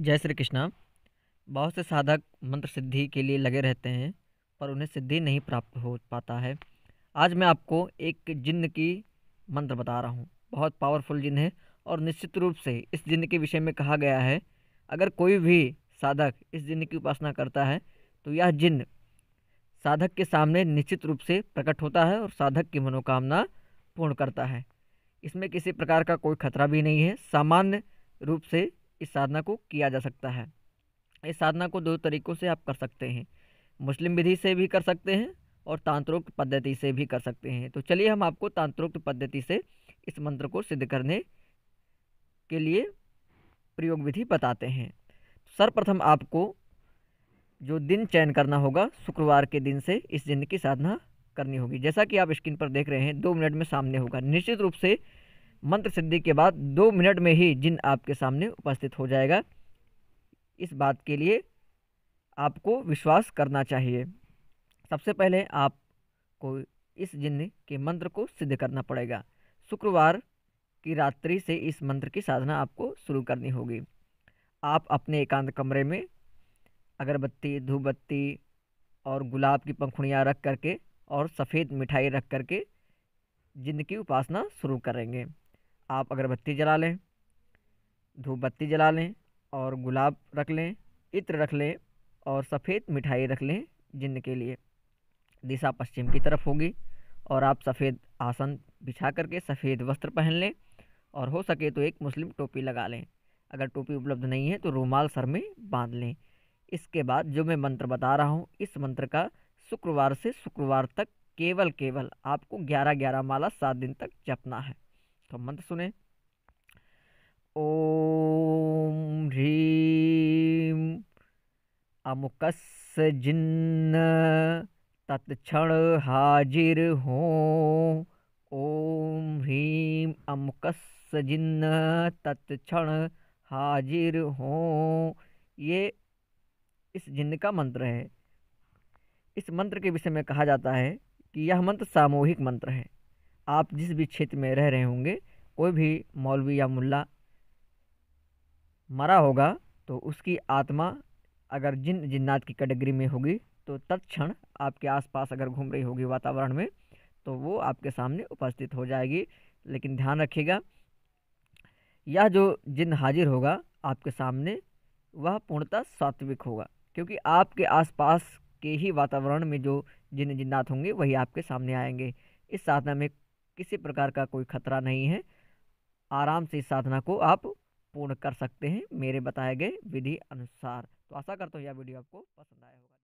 जय श्री कृष्णा बहुत से साधक मंत्र सिद्धि के लिए लगे रहते हैं पर उन्हें सिद्धि नहीं प्राप्त हो पाता है आज मैं आपको एक जिन्न की मंत्र बता रहा हूँ बहुत पावरफुल जिन्न है और निश्चित रूप से इस जिन्न के विषय में कहा गया है अगर कोई भी साधक इस जिन्न की उपासना करता है तो यह जिन्न साधक के सामने निश्चित रूप से प्रकट होता है और साधक की मनोकामना पूर्ण करता है इसमें किसी प्रकार का कोई खतरा भी नहीं है सामान्य रूप से इस साधना को किया जा सकता है इस साधना को दो तरीक़ों से आप कर सकते हैं मुस्लिम विधि से भी कर सकते हैं और तांत्रोक्त पद्धति से भी कर सकते हैं तो चलिए हम आपको तांत्रोक्त पद्धति से इस मंत्र को सिद्ध करने के लिए प्रयोग विधि बताते हैं सर्वप्रथम आपको जो दिन चयन करना होगा शुक्रवार के दिन से इस दिन की साधना करनी होगी जैसा कि आप स्क्रीन पर देख रहे हैं दो मिनट में सामने होगा निश्चित रूप से मंत्र सिद्धि के बाद दो मिनट में ही जिन आपके सामने उपस्थित हो जाएगा इस बात के लिए आपको विश्वास करना चाहिए सबसे पहले आपको इस जिन के मंत्र को सिद्ध करना पड़ेगा शुक्रवार की रात्रि से इस मंत्र की साधना आपको शुरू करनी होगी आप अपने एकांत कमरे में अगरबत्ती धूपबत्ती और गुलाब की पंखुड़ियाँ रख करके और सफ़ेद मिठाई रख करके जिन की उपासना शुरू करेंगे आप अगरबत्ती जला लें धूप बत्ती जला लें और गुलाब रख लें इत्र रख लें और सफ़ेद मिठाई रख लें जिन के लिए दिशा पश्चिम की तरफ होगी और आप सफ़ेद आसन बिछा करके सफ़ेद वस्त्र पहन लें और हो सके तो एक मुस्लिम टोपी लगा लें अगर टोपी उपलब्ध नहीं है तो रूमाल सर में बांध लें इसके बाद जो मैं मंत्र बता रहा हूँ इस मंत्र का शुक्रवार से शुक्रवार तक केवल केवल आपको ग्यारह ग्यारह माला सात दिन तक जपना है तो मंत्र सुने ओम ह्रीम अमुकस जिन्न तत्ण हाजिर हो ओम ह्रीम अमुकस जिन्न तत्ण हाजिर हो ये इस जिन्न का मंत्र है इस मंत्र के विषय में कहा जाता है कि यह मंत्र सामूहिक मंत्र है आप जिस भी क्षेत्र में रह रहे होंगे कोई भी मौलवी या मुल्ला मरा होगा तो उसकी आत्मा अगर जिन जिन्नात की कैटेगरी में होगी तो तत्क्षण आपके आसपास अगर घूम रही होगी वातावरण में तो वो आपके सामने उपस्थित हो जाएगी लेकिन ध्यान रखिएगा यह जो जिन हाजिर होगा आपके सामने वह पूर्णतः सात्विक होगा क्योंकि आपके आसपास के ही वातावरण में जो जिन जिन्नात होंगे वही आपके सामने आएंगे इस साधना में किसी प्रकार का कोई खतरा नहीं है आराम से इस साधना को आप पूर्ण कर सकते हैं मेरे बताए गए विधि अनुसार तो आशा करता हूँ यह वीडियो आपको पसंद आया होगा